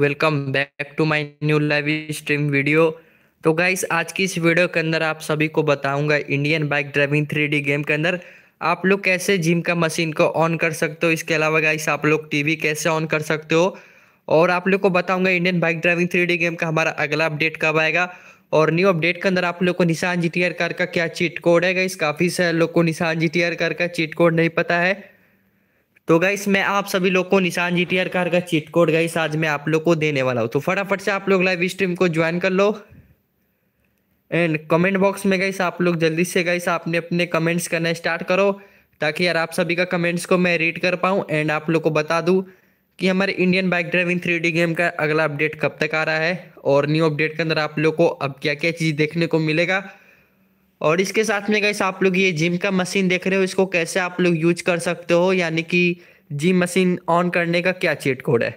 welcome back to my new live stream video तो guys आज की इस वीडियो के अंदर आप सभी को बताऊंगा Indian bike driving three game के अंदर आप लोग कैसे जिम का मशीन को ऑन कर सकते हो इसके अलावा गाइस आप लोग टीवी कैसे ऑन कर सकते हो और आप लोग को बताऊंगा Indian bike driving three game का हमारा अगला अपडेट कब आएगा और न्यू अपडेट के अंदर आप लोग को निशान जी टी कार का क्या चीट कोड है गाइस काफ़ी सारे लोग को निशान जी टी कार का चीट कोड नहीं पता है तो गाइस मैं आप सभी लोग को Nissan G T R car का चीट कोड गाइस आज मैं आप लोग को देने वाला हूँ तो फटाफट से आप लोग लाइव स्ट्रीम को ज्वाइन कर लो एंड कमेंट बॉक्स में गाइस आप लोग जल्दी से गाइस आपने अपने कमेंट्स करना स्टार्ट करो ताकि यार आप सभी का कमेंट्स को मैं रीड कर पाऊँ एंड आप लोग को बता दूँ कि हमारे Indian bike driving three game का अगला अपडेट कब तक आ रहा है और न्यू अपडेट के अंदर आप लोग को अब क्या क्या चीज़ देखने को मिलेगा और इसके साथ में गैस आप लोग ये जिम का मशीन देख रहे हो इसको कैसे आप लोग यूज कर सकते हो यानी कि जिम मशीन ऑन करने का क्या चीट कोड है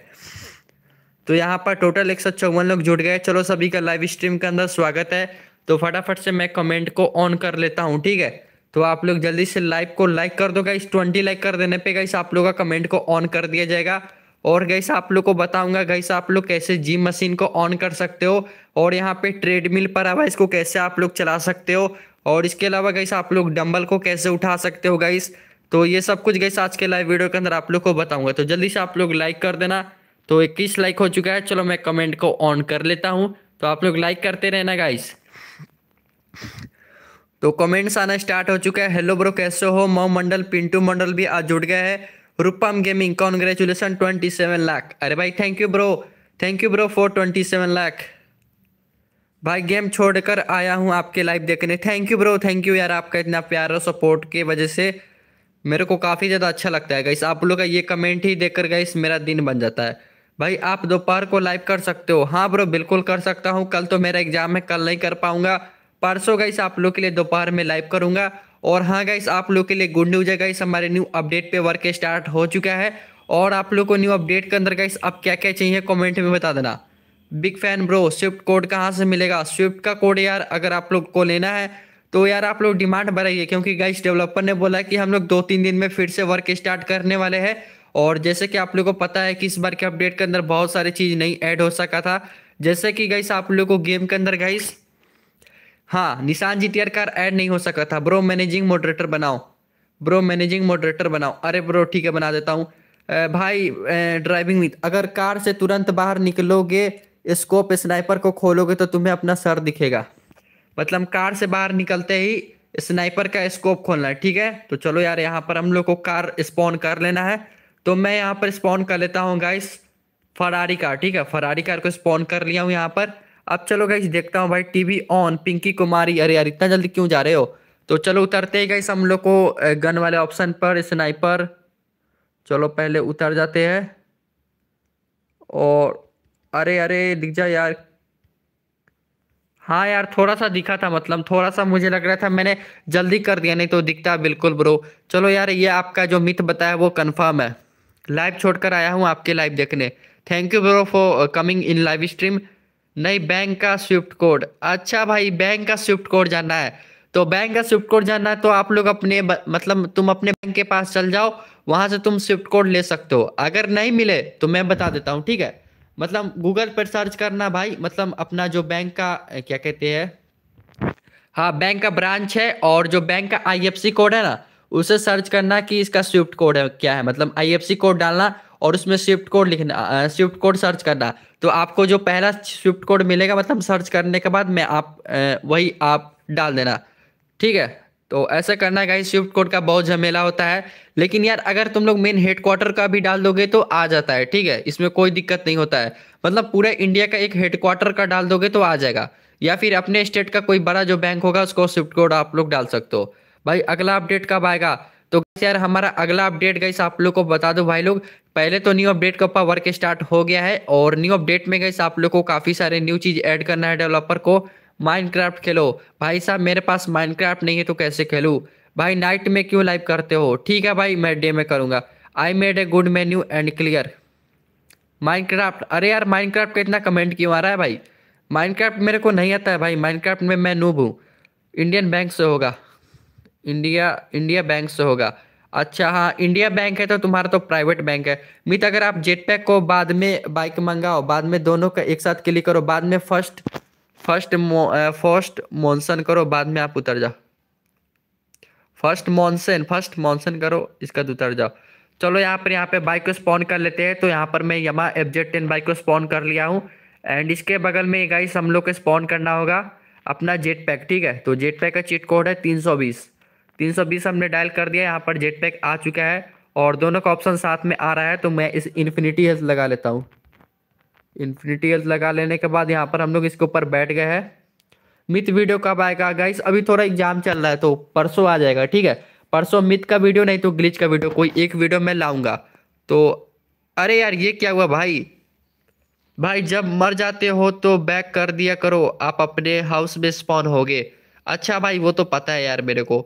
तो यहाँ पर टोटल एक लोग जुड़ गए चलो सभी का लाइव स्ट्रीम के अंदर स्वागत है तो फटाफट से मैं कमेंट को ऑन कर लेता हूँ ठीक है तो आप लोग जल्दी से लाइव को लाइक कर दो गाइस ट्वेंटी लाइक कर देने पे गाइस आप लोग का कमेंट को ऑन कर दिया जाएगा और गाइस आप लोग को बताऊंगा गाइस आप लोग कैसे जिम मशीन को ऑन कर सकते हो और यहाँ पे ट्रेडमिल पर आवाज को कैसे आप लोग चला सकते हो और इसके अलावा गैस आप लोग डम्बल को कैसे उठा सकते हो गाइस तो ये सब कुछ गैस आज के लाइव वीडियो के अंदर आप लोग को बताऊंगा तो जल्दी से आप लोग लाइक कर देना तो इक्कीस लाइक हो चुका है चलो मैं कमेंट को ऑन कर लेता हूँ तो आप लोग लाइक करते रहना गाइस तो कमेंट्स आना स्टार्ट हो चुका है हेलो ब्रो कैसे हो मऊ मंडल पिंटू मंडल भी आज जुड़ गया है Rupam gaming congratulation twenty seven lakh अरे भाई thank you bro thank you bro for twenty seven lakh भाई गेम छोड़कर आया हूँ आपके लाइव देखने thank you bro thank you यार आपका इतना प्यारा सपोर्ट के वजह से मेरे को काफ़ी ज़्यादा अच्छा लगता है गाइस आप लोग का ये कमेंट ही देखकर गाइस मेरा दिन बन जाता है भाई आप दोपहर को लाइव कर सकते हो हाँ ब्रो बिल्कुल कर सकता हूँ कल तो मेरा एग्जाम है कल नहीं कर पाऊँगा परसों गाइस आप लोग के लिए दोपहर में लाइव करूँगा और हाँ गाइस आप लोग के लिए गुड न्यूज है गाइस हमारे न्यू अपडेट पर वर्क स्टार्ट हो चुका है और आप लोग को न्यू अपडेट के अंदर गाइस अब क्या क्या चाहिए कॉमेंट में बता देना big fan bro swift code कहाँ से मिलेगा स्विफ्ट का कोड यार अगर आप लोग को लेना है तो यार आप लोग डिमांड बढ़ाइए क्योंकि गाइस डेवलपर ने बोला कि हम लोग दो तीन दिन में फिर से वर्क स्टार्ट करने वाले हैं और जैसे कि आप लोग को पता है कि इस बार के अपडेट के अंदर बहुत सारी चीज़ नहीं ऐड हो सका था जैसे कि गाइस आप लोग को गेम के अंदर गाइस हाँ निशान जी कार ऐड नहीं हो सका था ब्रो मैनेजिंग मॉडरेटर बनाओ ब्रो मैनेजिंग मॉडरेटर बनाओ अरे ब्रो ठीक है बना देता हूँ भाई ड्राइविंग विद अगर कार से तुरंत बाहर निकलोगे स्कोप स्नाइपर को खोलोगे तो तुम्हें अपना सर दिखेगा मतलब कार से बाहर निकलते ही स्नाइपर का स्कोप खोलना है ठीक है तो चलो यार यहाँ पर हम लोग को कार स्पॉन कर लेना है तो मैं यहाँ पर स्पॉन कर लेता हूँ गाइस फरारी कार ठीक है फरारी कार को स्पॉन कर लिया हूँ यहाँ पर अब चलो गाइस देखता हूँ भाई टीवी ऑन पिंकी कुमारी अरे यार इतना जल्दी क्यों जा रहे हो तो चलो उतरते ही गाइस हम लोग को गन वाले ऑप्शन पर स्नाइपर चलो पहले उतर जाते हैं और अरे अरे दिख जा यार हाँ यार थोड़ा सा दिखा था मतलब थोड़ा सा मुझे लग रहा था मैंने जल्दी कर दिया नहीं तो दिखता बिल्कुल ब्रो चलो यार ये आपका जो मिथ बताया वो कंफर्म है लाइव छोड़कर आया हूँ आपके लाइव देखने thank you bro for coming in live stream नहीं बैंक का स्विफ्ट कोड अच्छा भाई बैंक का स्विफ्ट कोड जानना है तो बैंक का स्विफ्ट कोड जानना है तो आप लोग अपने मतलब तुम अपने बैंक के पास चल जाओ वहां से तुम स्विफ्ट कोड ले सकते हो अगर नहीं मिले तो मैं बता देता हूँ ठीक है मतलब गूगल पर सर्च करना भाई मतलब अपना जो बैंक का क्या कहते हैं हाँ बैंक का ब्रांच है और जो बैंक का आईएफसी कोड है ना उसे सर्च करना कि इसका स्विफ्ट कोड है क्या है मतलब आईएफसी कोड डालना और उसमें स्विफ्ट कोड लिखना स्विफ्ट कोड सर्च करना तो आपको जो पहला स्विफ्ट कोड मिलेगा मतलब सर्च करने के बाद मैं आप वही आप डाल देना ठीक है तो ऐसा करना गाइस स्विफ्ट कोड का बहुत झमेला होता है लेकिन यार अगर तुम लोग मेन हेडक्वार्टर का भी डाल दोगे तो आ जाता है ठीक है इसमें कोई दिक्कत नहीं होता है मतलब पूरे इंडिया का एक हेडक्वार्टर का डाल दोगे तो आ जाएगा या फिर अपने स्टेट का कोई बड़ा जो बैंक होगा उसको स्विफ्ट कोड आप लोग डाल सकते हो भाई अगला अपडेट कब आएगा तो यार हमारा अगला अपडेट गई आप लोग को बता दो भाई लोग पहले तो न्यू अपडेट का वर्क स्टार्ट हो गया है और न्यू अपडेट में गई आप लोग को काफ़ी सारे न्यू चीज़ ऐड करना है डेवलपर को माइनक्राफ्ट खेलो भाई साहब मेरे पास माइनक्राफ्ट नहीं है तो कैसे खेलूँ भाई नाइट में क्यों लाइव करते हो ठीक है भाई मैं डे में करूँगा I made a good menu and clear Minecraft अरे यार माइनक्राफ्ट का इतना कमेंट क्यों आ रहा है भाई माइनक्राफ्ट मेरे को नहीं आता है भाई माइनक्राफ्ट में मैं नूब हूँ इंडियन बैंक से होगा इंडिया इंडिया बैंक से होगा अच्छा हाँ इंडिया बैंक है तो तुम्हारा तो प्राइवेट बैंक है मित अगर आप जेट पैक को बाद में बाइक मंगाओ बाद में दोनों का एक साथ क्लिक करो बाद में फर्स्ट फर्स्ट फर्स्ट मॉनसन करो बाद में आप उतर जाओ फर्स्ट मॉनसन फर्स्ट मॉनसन करो इसका उतर जाओ चलो यहाँ पर यहाँ पे बाइक को स्पॉन कर लेते हैं तो यहाँ पर मैं Yamaha F Z ten bike को स्पॉन कर लिया हूँ एंड इसके बगल में गाइस हम लोग को स्पॉन करना होगा अपना जेट पैक ठीक है तो जेट पैक का चीट कोड है तीन सौ बीस तीन सौ बीस हमने डायल कर दिया यहाँ पर जेट पैक आ चुका है और दोनों का ऑप्शन साथ में आ रहा है तो मैं इस इन्फिनिटी लगा लेता हूँ इन्फिनिटी एल्स लगा लेने के बाद यहाँ पर हम लोग इसके ऊपर बैठ गए हैं मिथ वीडियो कब आएगा गाइस अभी थोड़ा एग्जाम चल रहा है तो परसों आ जाएगा ठीक है परसों मिथ का वीडियो नहीं तो ग्लिच का वीडियो कोई एक वीडियो मैं लाऊंगा तो अरे यार ये क्या हुआ भाई भाई जब मर जाते हो तो बैक कर दिया करो आप अपने हाउस में स्पॉन गए अच्छा भाई वो तो पता है यार मेरे को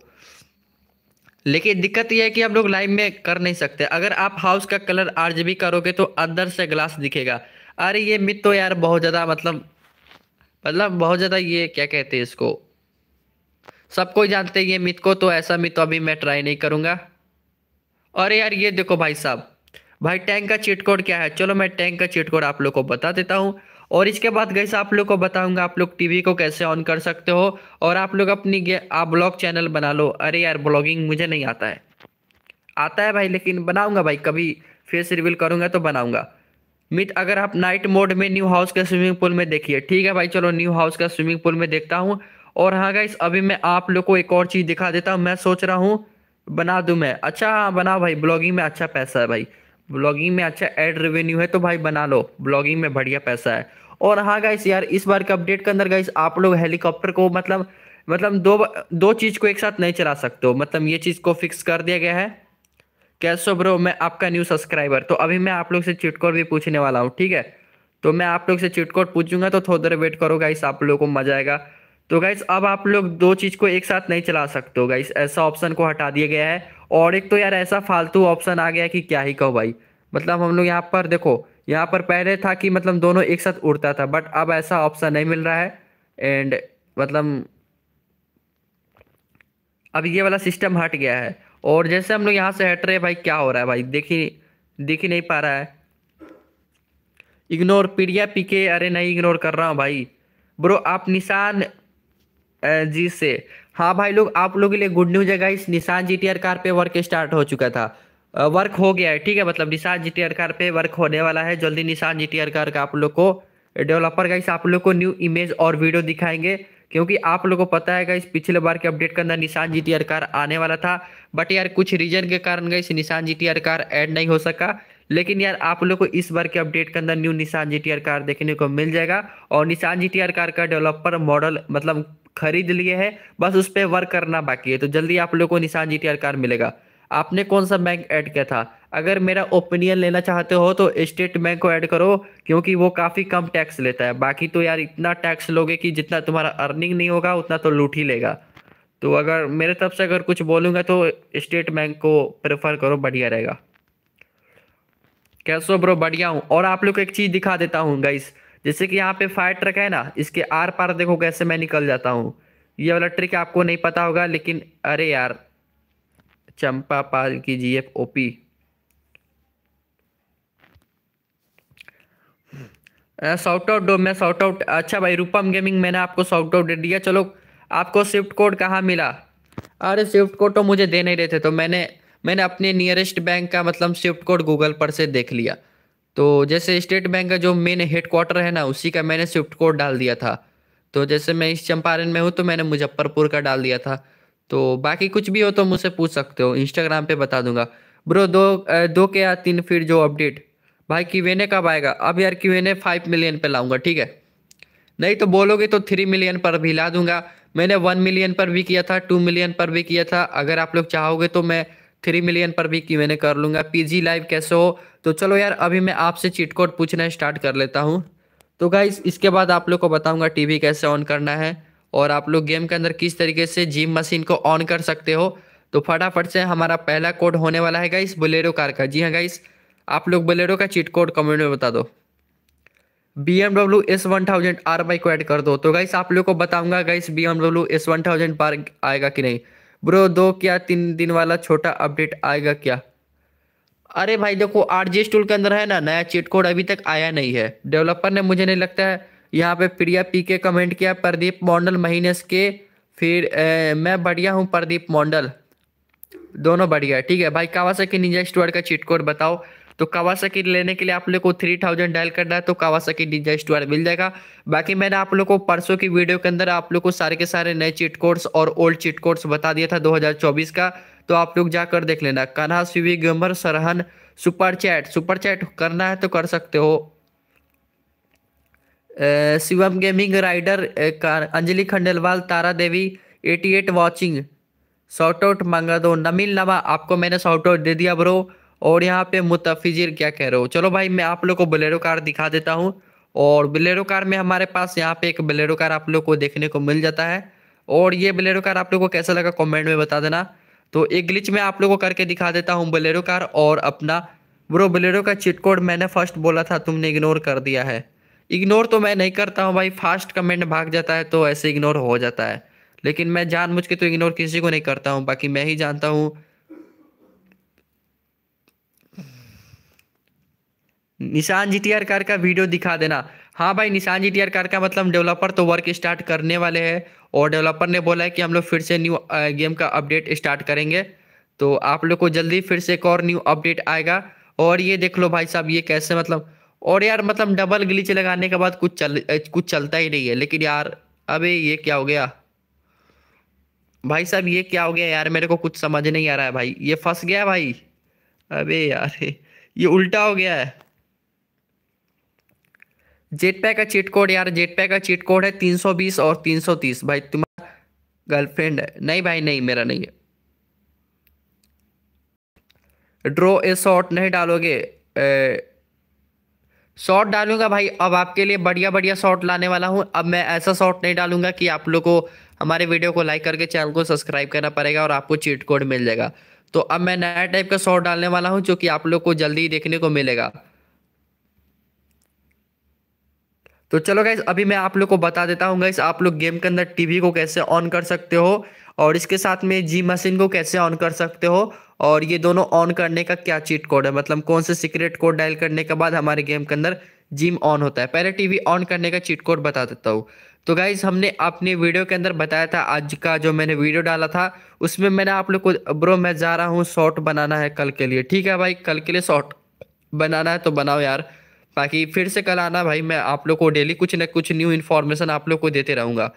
लेकिन दिक्कत यह है कि हम लोग लाइव में कर नहीं सकते अगर आप हाउस का कलर आरजीबी करोगे तो अंदर से ग्लास दिखेगा अरे ये मित तो यार बहुत ज़्यादा मतलब मतलब बहुत ज़्यादा ये क्या कहते हैं इसको सबको जानते हैं ये मित को तो ऐसा मित तो अभी मैं ट्राई नहीं करूंगा अरे यार ये देखो भाई साहब भाई टैंक का चीट कोड क्या है चलो मैं टैंक का चीट कोड आप लोग को बता देता हूँ और इसके बाद गैसा आप लोग को बताऊंगा आप लोग टीवी को कैसे ऑन कर सकते हो और आप लोग अपनी आप ब्लॉग चैनल बना लो अरे यार ब्लॉगिंग मुझे नहीं आता है आता है भाई लेकिन बनाऊंगा भाई कभी फेस रिवील करूंगा तो बनाऊंगा मित अगर आप नाइट मोड में न्यू हाउस के स्विमिंग पूल में देखिए ठीक है भाई चलो न्यू हाउस का स्विमिंग पूल में देखता हूँ और हाँ गाइस अभी मैं आप लोग को एक और चीज़ दिखा देता हूँ मैं सोच रहा हूँ बना दू मैं अच्छा हाँ बना भाई ब्लॉगिंग में अच्छा पैसा है भाई ब्लॉगिंग में अच्छा एड रेवेन्यू है तो भाई बना लो ब्लॉगिंग में बढ़िया पैसा है और हाँ गाइस यार इस बार के अपडेट के अंदर गाइस आप लोग हेलीकॉप्टर को मतलब मतलब दो दो चीज़ को एक साथ नहीं चला सकते हो मतलब ये चीज़ को फिक्स कर दिया गया है कैसो ब्रो मैं आपका न्यू सब्सक्राइबर तो अभी मैं आप लोग से कोड भी पूछने वाला हूँ ठीक है तो मैं आप लोग से कोड पूछूंगा तो थोड़ी देर वेट करो गाइस आप लोगों को मजा आएगा तो गाइस अब आप लोग दो चीज़ को एक साथ नहीं चला सकते हो गाइस ऐसा ऑप्शन को हटा दिया गया है और एक तो यार ऐसा फालतू ऑप्शन आ गया कि क्या ही कहो भाई मतलब हम लोग यहाँ पर देखो यहाँ पर पहले था कि मतलब दोनों एक साथ उड़ता था बट अब ऐसा ऑप्शन नहीं मिल रहा है एंड मतलब अब ये वाला सिस्टम हट गया है और जैसे हम लोग यहाँ से हट रहे भाई क्या हो रहा है भाई देख ही देख ही नहीं पा रहा है इग्नोर पीडिया पीके अरे नहीं इग्नोर कर रहा हूँ भाई ब्रो आप निशान जी से हाँ भाई लोग आप लोगों के लिए गुड न्यूज है गाइस निशान जी कार पे वर्क स्टार्ट हो चुका था वर्क हो गया है ठीक है मतलब निशान जी कार पे वर्क होने वाला है जल्दी निशान जी कार का आप लोग को डेवलपर गाइस आप लोग को न्यू इमेज और वीडियो दिखाएंगे क्योंकि आप लोगों को पता है इस पिछले बार के अपडेट के अंदर निशान जी टी कार आने वाला था बट यार कुछ रीजन के कारण गई निशान जी टी कार ऐड नहीं हो सका लेकिन यार आप लोग को इस बार के अपडेट के अंदर न्यू निशान जी टी कार देखने को मिल जाएगा और निशान जी टी कार का डेवलपर मॉडल मतलब खरीद लिए है बस उस पर वर्क करना बाकी है तो जल्दी आप लोग को निशान जी टी कार मिलेगा आपने कौन सा बैंक ऐड किया था अगर मेरा ओपिनियन लेना चाहते हो तो स्टेट बैंक को ऐड करो क्योंकि वो काफ़ी कम टैक्स लेता है बाकी तो यार इतना टैक्स लोगे कि जितना तुम्हारा अर्निंग नहीं होगा उतना तो लूट ही लेगा तो अगर मेरे तरफ से अगर कुछ बोलूँगा तो स्टेट बैंक को प्रेफर करो बढ़िया रहेगा कैसो ब्रो बढ़िया हूँ और आप लोग को एक चीज़ दिखा देता हूँ गाइस जैसे कि यहाँ पे फायर ट्रक है ना इसके आर पार देखो कैसे मैं निकल जाता हूँ ये वाला ट्रिक आपको नहीं पता होगा लेकिन अरे यार चंपा पाल की G F OP shoutout दो मैं शॉर्ट आउट अच्छा भाई रूपम गेमिंग मैंने आपको शॉर्ट आउट दे दिया चलो आपको स्विफ्ट कोड कहाँ मिला अरे स्विफ्ट कोड तो मुझे दे नहीं रहे थे तो मैंने मैंने अपने नियरेस्ट बैंक का मतलब स्विफ्ट कोड गूगल पर से देख लिया तो जैसे स्टेट बैंक का जो मेन हेड क्वार्टर है ना उसी का मैंने स्विफ्ट कोड डाल दिया था तो जैसे मैं इस चंपारण में हूँ तो मैंने मुजफ्फरपुर का डाल दिया था तो बाकी कुछ भी हो तो मुझसे पूछ सकते हो इंस्टाग्राम पे बता दूंगा ब्रो दो uh, दो के या तीन फीट जो अपडेट भाई क्यूएनए कब आएगा अब यार क्यूएनए फाइव मिलियन पे लाऊंगा ठीक है नहीं तो बोलोगे तो थ्री मिलियन पर भी ला दूंगा मैंने वन मिलियन पर भी किया था टू मिलियन पर भी किया था अगर आप लोग चाहोगे तो मैं थ्री मिलियन पर भी क्यूएनए कर लूँगा पीजी लाइव कैसे हो तो चलो यार अभी मैं आपसे चिटकोट पूछना स्टार्ट कर लेता हूँ तो गाइज इसके बाद आप लोग को बताऊँगा टीवी कैसे ऑन करना है और आप लोग गेम के अंदर किस तरीके से जिम मशीन को ऑन कर सकते हो तो फटाफट से हमारा पहला कोड होने वाला है गाइस बुलेरो कार का जी हाँ गाइस आप लोग बलेरो का चीट कोड कमेंट में बता दो B M W S one thousand R बाई को ऐड कर दो तो गाइस आप लोग को बताऊंगा guys B M W S one thousand पार आएगा कि नहीं ब्रो दो क्या तीन दिन वाला छोटा अपडेट आएगा क्या अरे भाई देखो आर जी टूल के अंदर है ना नया चीट कोड अभी तक आया नहीं है डेवलपर ने मुझे नहीं लगता है यहाँ पे प्रिया पी के कमेंट किया प्रदीप मॉन्डल महीनेस के फिर ए, मैं बढ़िया हूँ प्रदीप मॉन्डल दोनों बढ़िया ठीक है भाई कावासाकी निजा स्टोर का चीट कोड बताओ तो कावासाकी लेने के लिए आप लोग को थ्री थाउजेंड डायल करना है तो कावासाकी निंजा स्टोर मिल जाएगा बाकी मैंने आप लोग को परसों की वीडियो के अंदर आप लोग को सारे के सारे नए चिट कोड्स और ओल्ड चिट कोड्स बता दिया था 2024 का तो आप लोग जाकर देख लेना कन्हा सीवी गमर सरहन सुपर चैट सुपर चैट करना है तो कर सकते हो Shivam gaming rider Anjali Khandelwal Tara Devi eighty eight watching shoutout मांगा दो नमीन नवा आपको मैंने शॉर्ट आउट दे दिया ब्रो और यहाँ पे मुतफिजिर क्या कह रहे हो चलो भाई मैं आप लोग को बलेरो कार दिखा देता हूँ और बलेरो कार में हमारे पास यहाँ पे एक बलेरो कार आप लोग को देखने को मिल जाता है और ये बलेरो कार आप लोग को कैसा लगा कमेंट में बता देना तो एक ग्लिच में आप लोग को करके दिखा देता हूँ बलेरो कार और अपना ब्रो बलेरो का चिट कोड मैंने फर्स्ट बोला था तुमने इग्नोर कर दिया है इग्नोर तो मैं नहीं करता हूँ भाई फास्ट कमेंट भाग जाता है तो ऐसे इग्नोर हो जाता है लेकिन मैं जान के तो इग्नोर किसी को नहीं करता हूँ बाकी मैं ही जानता हूँ Nissan G T R car का वीडियो दिखा देना हाँ भाई निशान जी टी आर कार का मतलब डेवलपर तो वर्क स्टार्ट करने वाले हैं और डेवलपर ने बोला है कि हम लोग फिर से न्यू गेम का अपडेट स्टार्ट करेंगे तो आप लोग को जल्दी फिर से एक और न्यू अपडेट आएगा और ये देख लो भाई साहब ये कैसे मतलब और यार मतलब डबल ग्लीच लगाने के बाद कुछ चल कुछ चलता ही नहीं है लेकिन यार अबे ये क्या हो गया भाई साहब ये क्या हो गया यार मेरे को कुछ समझ नहीं आ रहा है भाई ये फंस गया भाई अबे यार ये उल्टा हो गया है जेट पैक का चीट कोड यार जेट पैक का चीट कोड है तीन सौ बीस और तीन सौ तीस भाई तुम्हारा गर्लफ्रेंड है नहीं भाई नहीं मेरा नहीं है ड्रो ए शॉर्ट नहीं डालोगे शॉर्ट डालूंगा भाई अब आपके लिए बढ़िया बढ़िया शॉर्ट लाने वाला हूँ अब मैं ऐसा शॉर्ट नहीं डालूंगा कि आप लोग को हमारे वीडियो को लाइक करके चैनल को सब्सक्राइब करना पड़ेगा और आपको चीट कोड मिल जाएगा तो अब मैं नया टाइप का शॉर्ट डालने वाला हूँ जो कि आप लोग को जल्दी ही देखने को मिलेगा तो चलो गाइस अभी मैं आप लोग को बता देता हूँ गाइस आप लोग गेम के अंदर टीवी को कैसे ऑन कर सकते हो और इसके साथ में जी मशीन को कैसे ऑन कर सकते हो और ये दोनों ऑन करने का क्या चीट कोड है मतलब कौन से सीक्रेट कोड डायल करने के बाद हमारे गेम के अंदर जिम ऑन होता है पहले टीवी ऑन करने का चीट कोड बता देता हूँ तो गाइज हमने अपने वीडियो के अंदर बताया था आज का जो मैंने वीडियो डाला था उसमें मैंने आप लोग को ब्रो मैं जा रहा हूँ शॉर्ट बनाना है कल के लिए ठीक है भाई कल के लिए शॉर्ट बनाना है तो बनाओ यार बाकी फिर से कल आना भाई मैं आप लोग को डेली कुछ ना कुछ न्यू इन्फॉर्मेशन आप लोग को देते रहूँगा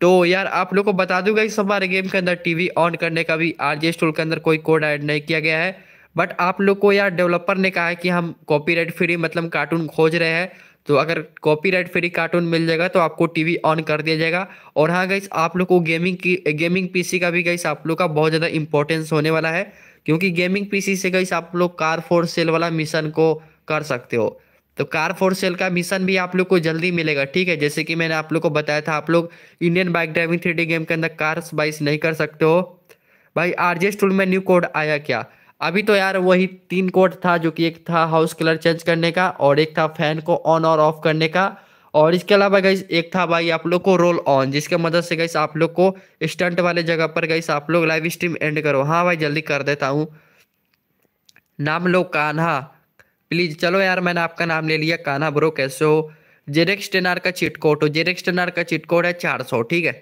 तो यार आप लोग को बता दूंगा इस हमारे गेम के अंदर टीवी ऑन करने का भी आर जे स्टोर के अंदर कोई कोड ऐड नहीं किया गया है बट आप लोग को यार डेवलपर ने कहा है कि हम कॉपीराइट फ्री मतलब कार्टून खोज रहे हैं तो अगर कॉपीराइट फ्री कार्टून मिल जाएगा तो आपको टीवी ऑन कर दिया जाएगा और हाँ गई आप लोग को गेमिंग की गेमिंग पीसी का भी गई आप लोग का बहुत ज़्यादा इंपॉर्टेंस होने वाला है क्योंकि गेमिंग पीसी से गई आप लोग कार फोर सेल वाला मिशन को कर सकते हो तो कार फॉर सेल का मिशन भी आप लोग को जल्दी मिलेगा ठीक है जैसे कि मैंने आप लोग को बताया था आप लोग Indian bike driving three game के अंदर कार्स बाइस नहीं कर सकते हो भाई आरजे टूल में न्यू कोड आया क्या अभी तो यार वही तीन कोड था जो कि एक था हाउस कलर चेंज करने का और एक था फैन को ऑन और ऑफ करने का और इसके अलावा गई एक था भाई आप लोग को रोल ऑन जिसके मदद से गई आप लोग को स्टंट वाले जगह पर गई आप लोग लाइव स्ट्रीम एंड करो हाँ भाई जल्दी कर देता हूँ नाम लो कान्हा प्लीज चलो यार मैंने आपका नाम ले लिया काना ब्रो कैसे हो जेरेक्स टेनार का चिट कोड हो जेरेक्स टेनार का चिट कोड है चार सौ ठीक है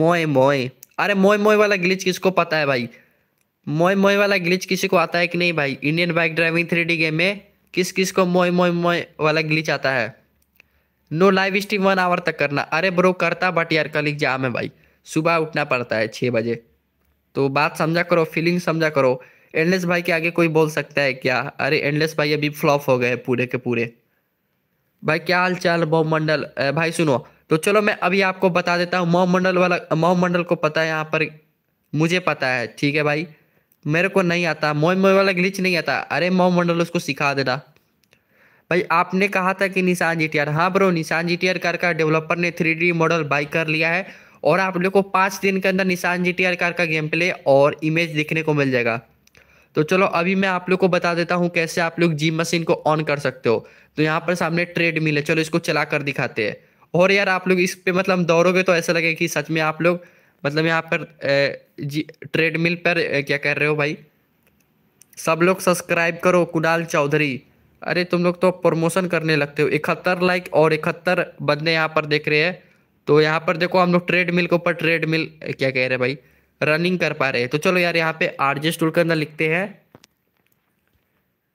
मोए मोए अरे मोए मोए वाला ग्लिच किसको पता है भाई मोए मोए वाला ग्लिच किसी को आता है कि नहीं भाई Indian bike driving three game में किस किस को मोए मोए मोए वाला ग्लिच आता है no live stream one hour तक करना अरे ब्रो करता बट यार कल एग्जाम है भाई सुबह उठना पड़ता है छः बजे तो बात समझा करो फीलिंग समझा करो एंडलेस भाई के आगे कोई बोल सकता है क्या अरे एंडलेस भाई अभी फ्लॉप हो गए पूरे के पूरे भाई क्या हाल चाल मोमंडल भाई सुनो तो चलो मैं अभी आपको बता देता हूँ मोमंडल वाला मोमंडल को पता है यहाँ पर मुझे पता है ठीक है भाई मेरे को नहीं आता मोह मोह वाला ग्लिच नहीं आता अरे मंडल उसको सिखा देना भाई आपने कहा था कि निशान जी टी आर हाँ bro Nissan G T R car का डेवलपर ने थ्री डी मॉडल बाई कर लिया है और आप लोग को पाँच दिन के अंदर Nissan G T R car का गेम प्ले और इमेज देखने को मिल जाएगा तो चलो अभी मैं आप लोग को बता देता हूँ कैसे आप लोग जिम मशीन को ऑन कर सकते हो तो यहाँ पर सामने ट्रेड मिल है चलो इसको चला कर दिखाते हैं और यार आप लोग इस पे मतलब दौड़ोगे तो ऐसा लगेगा कि सच में आप लोग मतलब यहाँ पर ट्रेड मिल पर क्या कर रहे हो भाई सब लोग सब्सक्राइब करो कुणाल चौधरी अरे तुम लोग तो प्रमोशन करने लगते हो इकहत्तर लाइक और इकहत्तर बंदे यहाँ पर देख रहे हैं तो यहाँ पर देखो हम लोग ट्रेड मिल के ऊपर ट्रेड मिल क्या कह रहे हैं भाई रनिंग कर पा रहे हैं तो चलो यार यहाँ पे आरजे टूल के अंदर लिखते हैं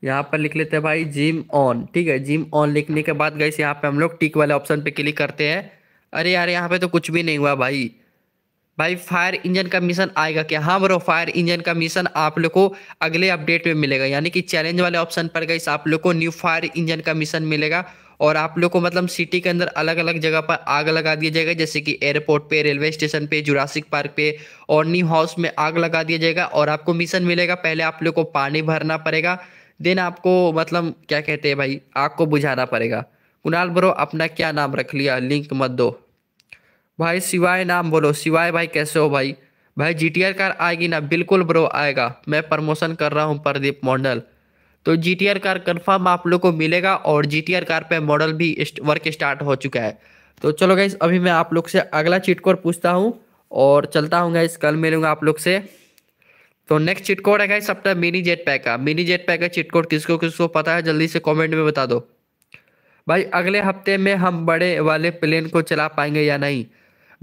यहाँ पर लिख लेते हैं भाई जिम ऑन ठीक है जिम ऑन लिखने के बाद गई यहाँ पे हम लोग टिक वाले ऑप्शन पे क्लिक करते हैं अरे यार यहाँ पे तो कुछ भी नहीं हुआ भाई भाई फायर इंजन का मिशन आएगा क्या हाँ ब्रो फायर इंजन का मिशन आप लोग को अगले अपडेट में मिलेगा यानी कि चैलेंज वाले ऑप्शन पर गई आप लोग को न्यू फायर इंजन का मिशन मिलेगा और आप लोग को मतलब सिटी के अंदर अलग अलग जगह पर आग लगा दिया जाएगा जैसे कि एयरपोर्ट पे रेलवे स्टेशन पे जुरासिक पार्क पे और न्यू हाउस में आग लगा दिया जाएगा और आपको मिशन मिलेगा पहले आप लोग को पानी भरना पड़ेगा देन आपको मतलब क्या कहते हैं भाई आग को बुझाना पड़ेगा कुणाल ब्रो अपना क्या नाम रख लिया लिंक मत दो भाई शिवाय नाम बोलो शिवाय भाई कैसे हो भाई भाई जी टी कार आएगी ना बिल्कुल ब्रो आएगा मैं प्रमोशन कर रहा हूँ प्रदीप मंडल तो जी कार कंफर्म आप लोग को मिलेगा और जी कार पे मॉडल भी वर्क स्टार्ट हो चुका है तो चलो गाइस अभी मैं आप लोग से अगला चीट कोड पूछता हूँ और चलता हूँ गाइस कल मिलूंगा आप लोग से तो नेक्स्ट चीट कोड है गाइस अपना मिनी जेट पैक का मिनी जेट पैक का चीट कोड किसको किसको पता है जल्दी से कॉमेंट में बता दो भाई अगले हफ्ते में हम बड़े वाले प्लेन को चला पाएंगे या नहीं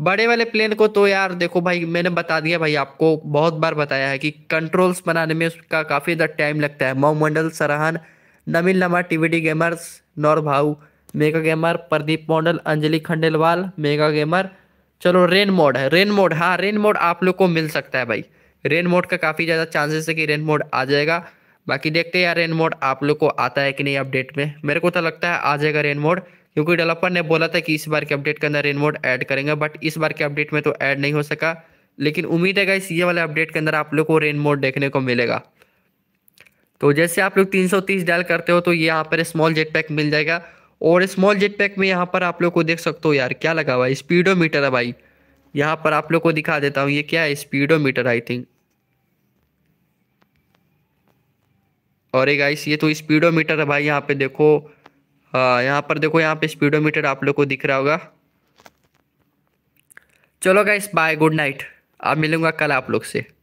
बड़े वाले प्लेन को तो यार देखो भाई मैंने बता दिया भाई आपको बहुत बार बताया है कि कंट्रोल्स बनाने में उसका काफ़ी ज़्यादा टाइम लगता है मोमंडल सराहन नमिल लमा टीवीडी गेमर्स नौर भाऊ mega gamer Pradeep model Anjali Khandelwal mega gamer चलो रेन मोड है रेन मोड हाँ रेन मोड आप लोग को मिल सकता है भाई रेन मोड का काफ़ी ज़्यादा चांसेस है कि रेन मोड आ जाएगा बाकी देखते हैं यार रेन मोड आप लोग को आता है कि नहीं अपडेट में मेरे को तो लगता है आ जाएगा रेन मोड क्योंकि डेवलपर ने बोला था कि इस बार के अपडेट के अंदर रेन मोड ऐड करेंगे बट इस बार के अपडेट में तो ऐड नहीं हो सका लेकिन उम्मीद है इस ये वाले अपडेट के अंदर आप लोग को रेन मोड देखने को मिलेगा तो जैसे आप लोग 330 डायल करते हो तो ये यहाँ पर स्मॉल जेट पैक मिल जाएगा और स्मॉल जेट पैक में यहाँ पर आप लोग को देख सकते हो यार क्या लगा हुआ है स्पीडो है भाई यहाँ पर आप लोग को दिखा देता हूँ ये क्या है स्पीडो आई थिंक और एक गाइस ये तो स्पीडोमीटर है भाई यहाँ पे देखो हाँ, यहाँ पर देखो यहाँ पे स्पीडोमीटर आप लोग को दिख रहा होगा चलो गाइस बाय गुड नाइट अब मिलूंगा कल आप लोग से